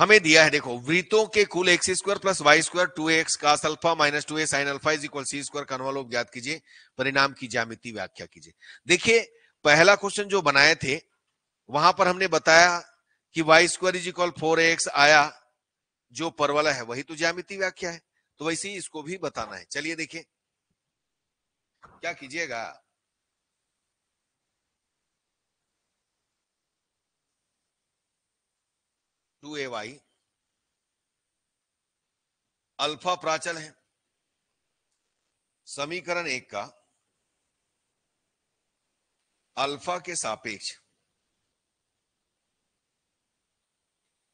हमें दिया है देखो वृत्तों के कुल X square plus Y square two X का alpha minus two A sine alpha is equal C square लोग याद कीजिए परिणाम की ज्यामिति व्याख्या कीजिए देखिए पहला क्वेश्चन जो बनाए थे वहां पर हमने बताया कि Y square is equal four X आया जो परवला है वही तो ज्यामिति व्याख्या है तो वैसे ही इसको भी बताना है चलिए देखिए क्या कीजिएगा टू ए वाई अल्फा प्राचल है समीकरण एक का अल्फा के सापेक्ष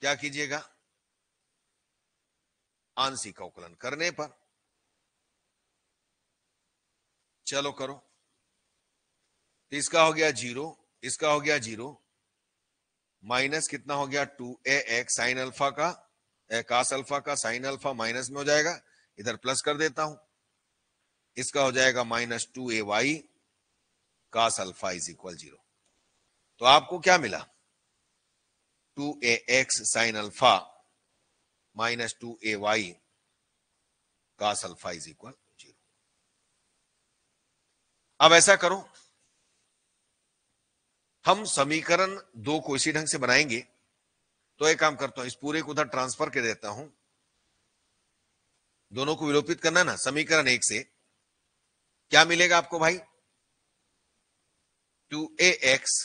क्या कीजिएगा आंशिक अवकलन करने पर चलो करो इसका हो गया जीरो इसका हो गया जीरो माइनस कितना हो गया two A X sine alpha का कास अल्फा का साइन अल्फा माइनस में हो जाएगा इधर प्लस कर देता हूं इसका हो जाएगा minus two A Y cos alpha is equal zero तो आपको क्या मिला two A X sine alpha minus two A Y cos alpha is equal zero अब ऐसा करो हम समीकरण दो को इसी ढंग से बनाएंगे तो एक काम करता हूं इस पूरे को उधर ट्रांसफर कर देता हूं दोनों को विलोपित करना ना समीकरण एक से क्या मिलेगा आपको भाई two A X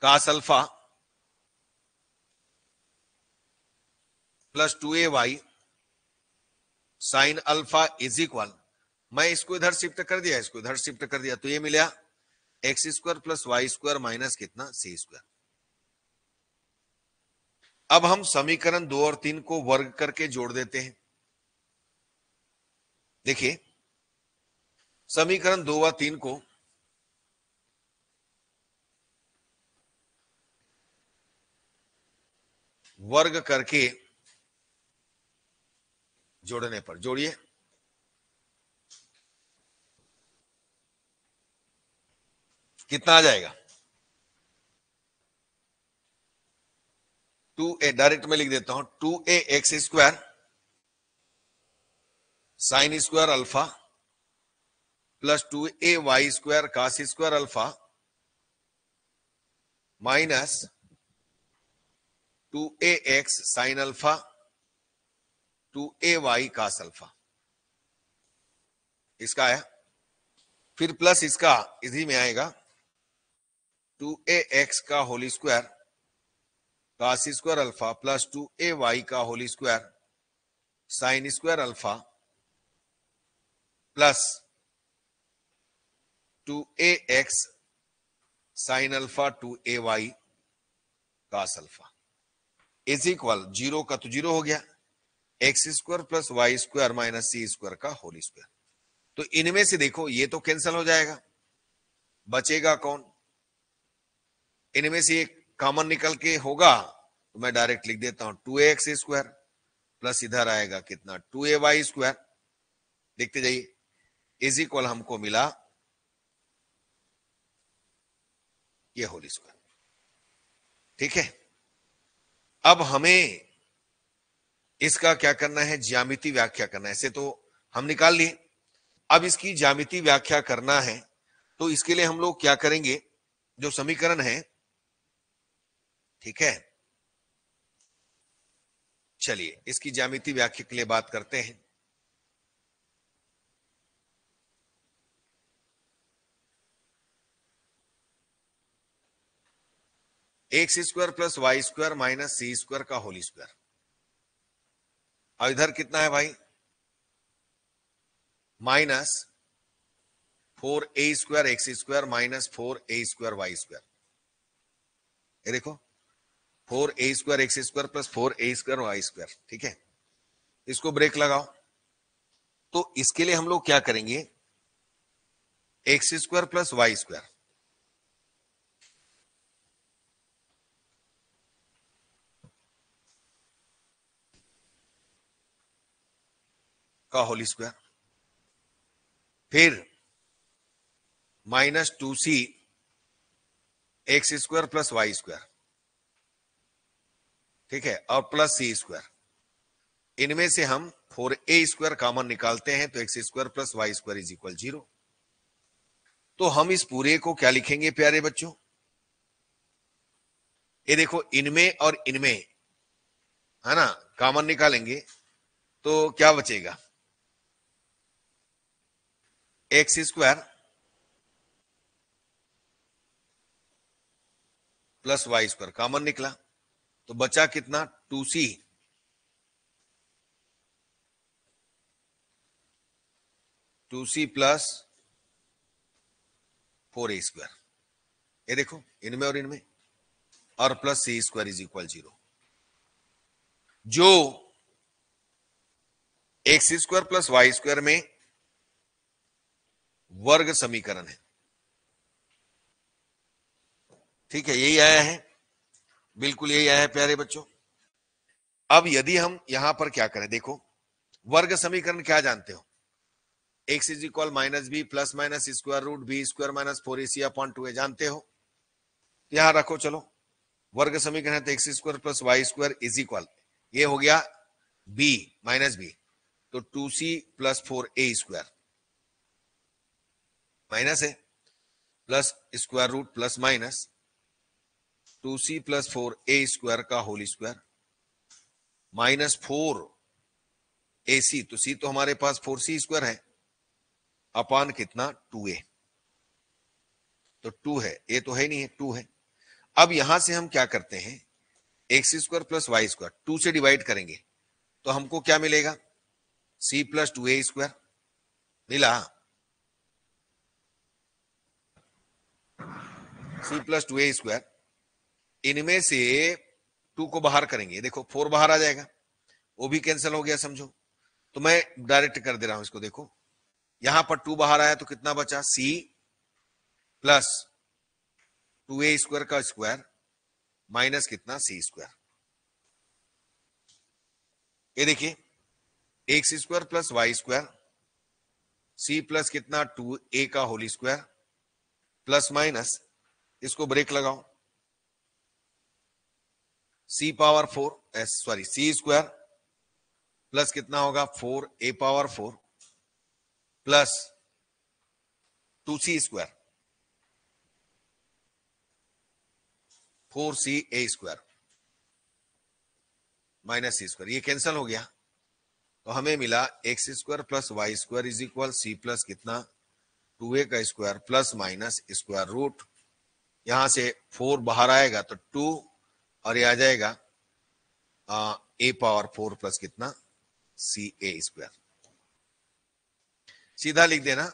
cos alpha plus two A Y sine alpha is equal मैं इसको इधर शिफ्ट कर दिया इसको इधर शिफ्ट कर दिया तो ये मिला X square plus Y square minus कितना सी स्क्वायर अब हम समीकरण दो और तीन को वर्ग करके जोड़ देते हैं देखिए समीकरण दो व तीन को वर्ग करके जोड़ने पर जोड़िए कितना आ जाएगा टू ए डायरेक्ट में लिख देता हूं two A X square sine square alpha plus two A Y square cos square alpha minus two A X sine alpha two A Y cos alpha इसका आया फिर प्लस इसका इसी में आएगा टू ए एक्स का whole square cos square alpha plus two A Y का whole square sine square alpha plus two A X sine alpha two A Y cos alpha is equal zero का तो zero हो गया X square plus Y square minus C square का whole square तो इनमें से देखो ये तो कैंसिल हो जाएगा बचेगा कौन इनमें से एक कॉमन निकल के होगा तो मैं डायरेक्ट लिख देता हूं टू एक्स स्क्वायर प्लस इधर आएगा कितना टू ए वाई स्क्वायर देखते जाइए इज इक्वल हमको मिला ये होल स्क्वायर ठीक है अब हमें इसका क्या करना है ज्यामिति व्याख्या करना है ऐसे तो हम निकाल लिए अब इसकी ज्यामिति व्याख्या करना है तो इसके लिए हम लोग क्या करेंगे जो समीकरण है ठीक है चलिए इसकी जामिति व्याख्या के लिए बात करते हैं X square plus Y square minus C square का होली स्क्वायर और इधर कितना है भाई minus four A square X square minus four A square Y square ये देखो four A square X square plus four A square Y square ठीक है इसको ब्रेक लगाओ तो इसके लिए हम लोग क्या करेंगे X square plus Y square का होली स्क्वायर फिर minus two C X square plus Y square ठीक है और प्लस सी स्क्वायर इनमें से हम फोर ए स्क्वायर कॉमन निकालते हैं तो X square plus Y square is equal zero तो हम इस पूरे को क्या लिखेंगे प्यारे बच्चों ये देखो इनमें और इनमें है ना कॉमन निकालेंगे तो क्या बचेगा X square plus Y square common निकला तो बचा कितना two C two C plus four A square ये देखो इनमें और इनमें और plus C square is equal zero जो X square plus Y square में वर्ग समीकरण है ठीक है यही आया है बिल्कुल यही है प्यारे बच्चों अब यदि हम यहां पर क्या करें देखो वर्ग समीकरण क्या जानते हो X is equal minus B plus minus square root B square minus four A C upon two A जानते हो यहां रखो चलो वर्ग समीकरण है तो X square plus Y square is equal ये हो गया बी माइनस बी तो two C plus four A square minus है plus square root plus minus two C plus four A square का whole square minus four A सी तो C तो हमारे पास four सी square है अपान कितना टू ए तो टू है ए तो है नहीं है टू है अब यहां से हम क्या करते हैं X square plus Y square two से डिवाइड करेंगे तो हमको क्या मिलेगा C plus two A square मिला C plus two A square इनमें से टू को बाहर करेंगे देखो फोर बाहर आ जाएगा वो भी कैंसिल हो गया समझो तो मैं डायरेक्ट कर दे रहा हूं इसको देखो यहां पर टू बाहर आया तो कितना बचा C plus two A square का स्क्वायर माइनस कितना सी स्क्वायर ये देखिए X square plus Y square C plus कितना टू ए का होली स्क्वायर प्लस माइनस इसको ब्रेक लगाओ C power four sorry C square plus कितना होगा four A power four plus two C square four C A square minus C square ये cancel हो गया तो हमें मिला X square plus Y square is equal C plus कितना two A का square plus minus square root यहां से फोर बाहर आएगा तो टू और ये आ जाएगा आ, ए पावर फोर प्लस कितना सी ए स्क्वायर सीधा लिख देना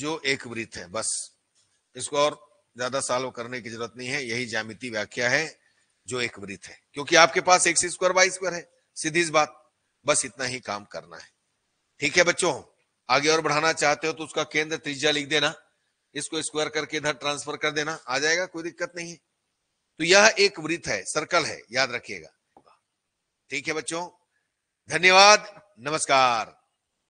जो एक वृत्त है बस इसको और ज्यादा सॉल्व करने की जरूरत नहीं है यही जामिति व्याख्या है जो एक वृत्त है क्योंकि आपके पास सी स्क्वायर बाई स्क्वायर है सीधी बात बस इतना ही काम करना है ठीक है बच्चों आगे और बढ़ाना चाहते हो तो उसका केंद्र त्रिज्या लिख देना इसको स्क्वायर करके इधर ट्रांसफर कर देना आ जाएगा कोई दिक्कत नहीं है तो यह एक वृत्त है सर्कल है याद रखिएगा ठीक है बच्चों धन्यवाद नमस्कार